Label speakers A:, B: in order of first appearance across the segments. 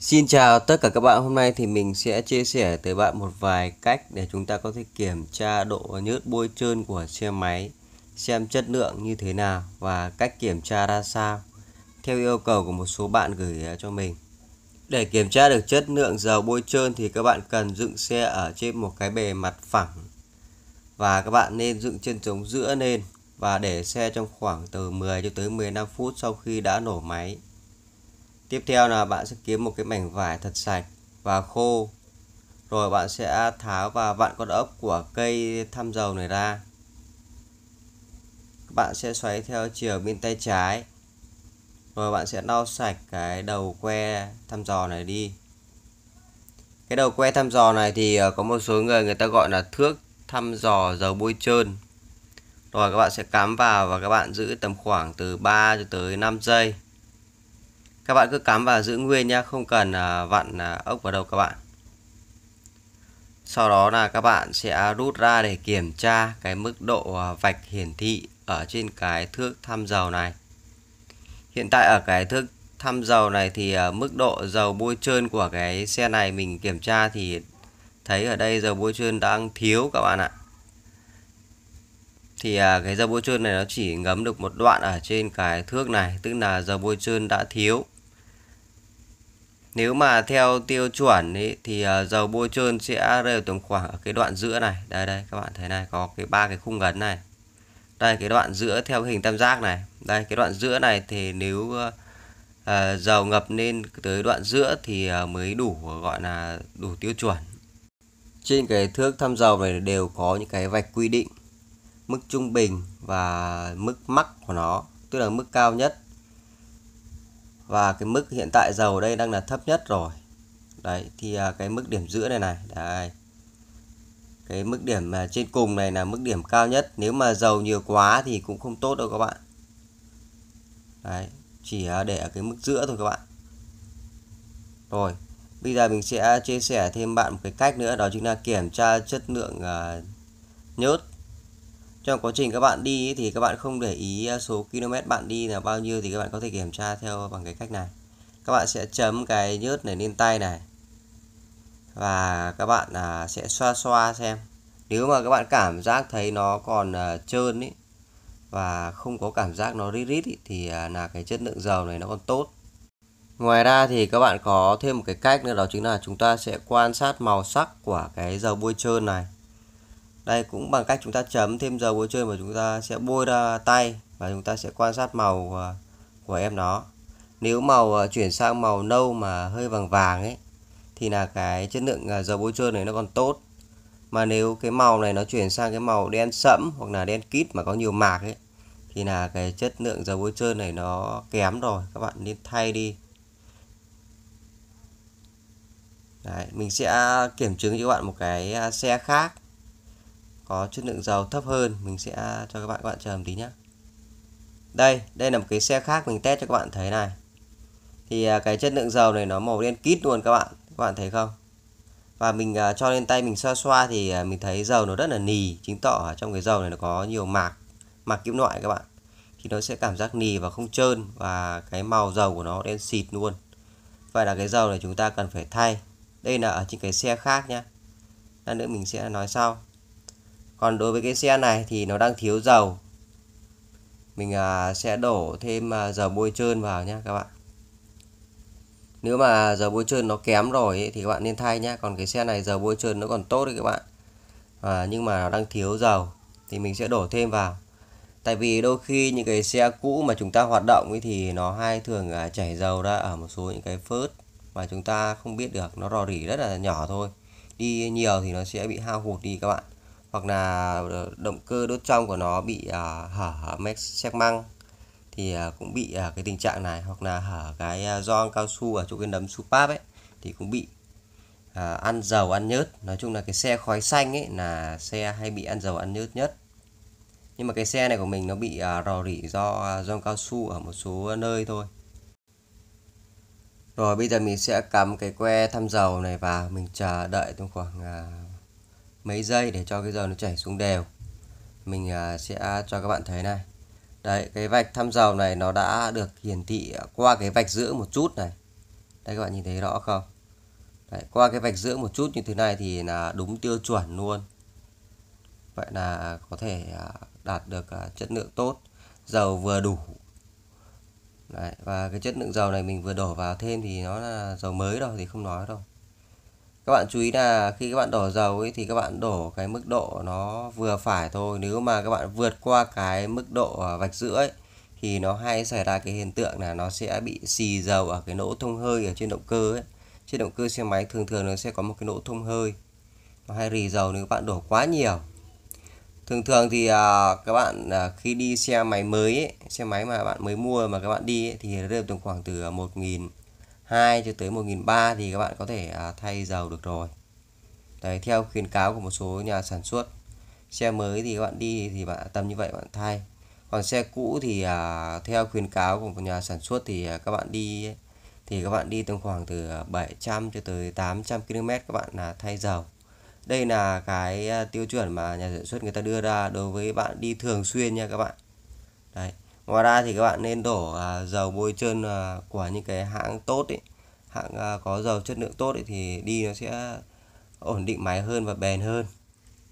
A: Xin chào tất cả các bạn, hôm nay thì mình sẽ chia sẻ tới bạn một vài cách để chúng ta có thể kiểm tra độ nhớt bôi trơn của xe máy xem chất lượng như thế nào và cách kiểm tra ra sao theo yêu cầu của một số bạn gửi cho mình. Để kiểm tra được chất lượng dầu bôi trơn thì các bạn cần dựng xe ở trên một cái bề mặt phẳng và các bạn nên dựng chân trống giữa lên và để xe trong khoảng từ 10 cho tới 15 phút sau khi đã nổ máy tiếp theo là bạn sẽ kiếm một cái mảnh vải thật sạch và khô rồi bạn sẽ tháo và vặn con ốc của cây thăm dầu này ra bạn sẽ xoáy theo chiều bên tay trái rồi bạn sẽ lau sạch cái đầu que thăm dò này đi cái đầu que thăm dò này thì ờ, có một số người người ta gọi là thước thăm dò dầu bôi trơn rồi các bạn sẽ cắm vào và các bạn giữ tầm khoảng từ 3 tới 5 giây các bạn cứ cắm và giữ nguyên nhá không cần à, vặn à, ốc vào đâu các bạn sau đó là các bạn sẽ rút ra để kiểm tra cái mức độ à, vạch hiển thị ở trên cái thước thăm dầu này hiện tại ở cái thước thăm dầu này thì mức độ dầu bôi trơn của cái xe này mình kiểm tra thì thấy ở đây dầu bôi trơn đang thiếu các bạn ạ thì cái dầu bôi trơn này nó chỉ ngấm được một đoạn ở trên cái thước này tức là dầu bôi trơn đã thiếu nếu mà theo tiêu chuẩn ấy, thì ờ, dầu bôi trơn sẽ rơi tầm khoảng ở cái đoạn giữa này đây đây các bạn thấy này có cái ba cái khung gấn này đây cái đoạn giữa theo hình tam giác này đây cái đoạn giữa này thì nếu uh, uh, dầu ngập lên tới đoạn giữa thì uh, mới đủ gọi là đủ tiêu chuẩn trên cái thước thăm dầu này đều có những cái vạch quy định mức trung bình và mức mắc của nó tức là mức cao nhất và cái mức hiện tại dầu đây đang là thấp nhất rồi đấy thì à, cái mức điểm giữa này này đấy cái mức điểm à, trên cùng này là mức điểm cao nhất nếu mà dầu nhiều quá thì cũng không tốt đâu các bạn đấy chỉ à, để ở cái mức giữa thôi các bạn rồi bây giờ mình sẽ chia sẻ thêm bạn một cái cách nữa đó chính là kiểm tra chất lượng nhớt trong quá trình các bạn đi thì các bạn không để ý à, số km bạn đi là bao nhiêu thì các bạn có thể kiểm tra theo bằng cái cách này các bạn sẽ chấm cái nhớt này lên tay này và các bạn à, sẽ xoa xoa xem nếu mà các bạn cảm giác thấy nó còn à, trơn ý, và không có cảm giác nó rít rít ý, thì là cái chất lượng dầu này nó còn tốt ngoài ra thì các bạn có thêm một cái cách nữa đó chính là chúng ta sẽ quan sát màu sắc của cái dầu bôi trơn này đây cũng bằng cách chúng ta chấm thêm dầu bôi trơn và chúng ta sẽ bôi ra tay và chúng ta sẽ quan sát màu ờ, của em nó nếu màu ờ, chuyển sang màu nâu mà hơi vàng vàng ấy thì là cái chất lượng dầu bôi trơn này nó còn tốt mà nếu cái màu này nó chuyển sang cái màu đen sẫm hoặc là đen kít mà có nhiều mạc ấy thì là cái chất lượng dầu bôi trơn này nó kém rồi các bạn nên thay đi Đấy, mình sẽ kiểm chứng cho các bạn một cái à, xe khác có chất lượng dầu thấp hơn mình sẽ cho các bạn các bạn chờ một tí nhé đây đây là một cái xe khác mình test cho các bạn thấy này thì à, cái chất lượng dầu này nó màu đen kít luôn các bạn các bạn thấy không và mình à, cho lên tay mình xoa xoa thì à, mình thấy dầu nó rất là nì chứng tỏ trong cái dầu này nó có nhiều mạc mạc kim loại các bạn thì nó sẽ cảm giác nì và không trơn và cái màu dầu của nó đen xịt luôn vậy là cái dầu này chúng ta cần phải thay đây là ở trên cái xe khác nhá. lát nữa mình sẽ nói sau còn đối với cái xe này thì nó đang thiếu dầu mình à, sẽ đổ thêm à, dầu bôi trơn vào nhé các bạn nếu mà dầu bôi trơn nó kém rồi ấy, thì các bạn nên thay nhé còn cái xe này dầu bôi trơn nó còn tốt đấy các bạn à, nhưng mà nó đang thiếu dầu thì mình sẽ đổ thêm vào tại vì đôi khi những cái xe cũ mà chúng ta hoạt động ấy thì nó hay thường à, chảy dầu ra ở một số những cái phớt mà chúng ta không biết được nó rò rỉ rất là nhỏ thôi đi nhiều thì nó sẽ bị hao hụt đi các bạn hoặc là ờ, động cơ đốt trong của nó bị ờ, hở mét xe măng thì ờ, cũng bị cái tình trạng này hoặc là hở cái gioăng cao su ở chỗ cái nấm supap ấy thì cũng bị ăn dầu ăn nhớt nói chung là cái xe khói xanh ấy là xe hay bị ăn dầu ăn nhớt nhất nhưng mà cái xe này của mình nó bị rò rỉ do gioăng cao su ở một số nơi thôi rồi bây giờ mình sẽ cắm cái que thăm dầu này vào mình chờ đợi trong khoảng mấy giây để cho cái dầu nó chảy xuống đều mình à, sẽ cho các bạn thấy này đấy cái vạch thăm dầu này nó đã được hiển thị qua cái vạch giữa một chút này đây các bạn nhìn thấy rõ không đấy, qua cái vạch giữa một chút như thế này thì là đúng tiêu chuẩn luôn vậy là có thể à, đạt được à, chất lượng tốt dầu vừa đủ Đấy, và cái chất lượng dầu này mình vừa đổ vào thêm thì nó là dầu mới đâu thì không nói đâu các bạn chú ý là khi các bạn đổ dầu ấy thì các bạn đổ cái mức độ nó vừa phải thôi nếu mà các bạn vượt qua cái mức độ à, vạch giữa ấy thì nó hay xảy ra cái hiện tượng là nó sẽ bị xì dầu ở cái nỗ thông hơi ở trên động cơ ấy trên động cơ xe máy thường thường nó sẽ có một cái nỗ thông hơi nó hay rì dầu nếu các bạn đổ quá nhiều thường thường thì à, các bạn à, khi đi xe máy mới ấy, xe máy mà bạn mới mua mà các bạn đi ấy, thì rơi tầm khoảng từ 1.000 2 cho tới 1003 thì các bạn có thể à, thay dầu được rồi đấy theo khuyến cáo của một số nhà sản xuất xe mới thì các bạn đi thì bạn tầm như vậy bạn thay còn xe cũ thì à, theo khuyến cáo của một nhà sản xuất thì à, các bạn đi thì các bạn đi tầm khoảng từ 700 cho tới 800 km các bạn là thay dầu đây là cái tiêu chuẩn mà nhà sản xuất người ta đưa ra đối với bạn đi thường xuyên nha các bạn đấy ngoài ra thì các bạn nên đổ à, dầu bôi trơn à, của những cái hãng tốt ấy hãng à, có dầu chất lượng tốt ấy, thì đi nó sẽ ổn định máy hơn và bền hơn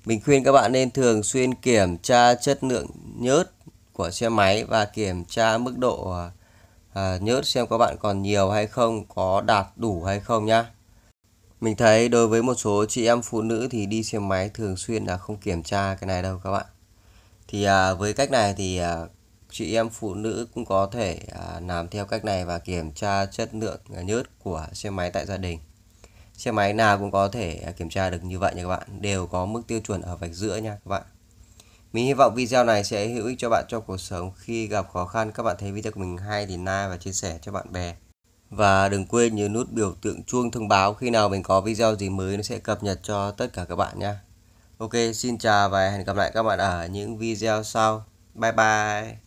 A: mình khuyên các bạn nên thường xuyên kiểm tra chất lượng nhớt của xe máy và kiểm tra mức độ nhớt xem các bạn còn nhiều hay không có đạt đủ hay không nhá mình thấy đối với một số chị em phụ nữ thì đi xe máy thường xuyên là không kiểm tra cái này đâu các bạn thì với cách này thì chị em phụ nữ cũng có thể à, làm theo cách này và kiểm tra chất lượng à, nhớt của xe máy tại gia đình xe máy nào cũng có thể à, kiểm tra được như vậy nha các bạn đều có mức tiêu chuẩn ở vạch giữa nha các bạn mình hy vọng video này sẽ hữu ích cho bạn trong cuộc sống khi gặp khó khăn các bạn thấy video của mình hay thì like và chia sẻ cho bạn bè và đừng quên nhớ nút biểu tượng chuông thông báo khi nào mình có video gì mới nó sẽ cập nhật cho tất cả các bạn nha Ok, xin chào và hẹn gặp lại các bạn ở những video sau. Bye bye!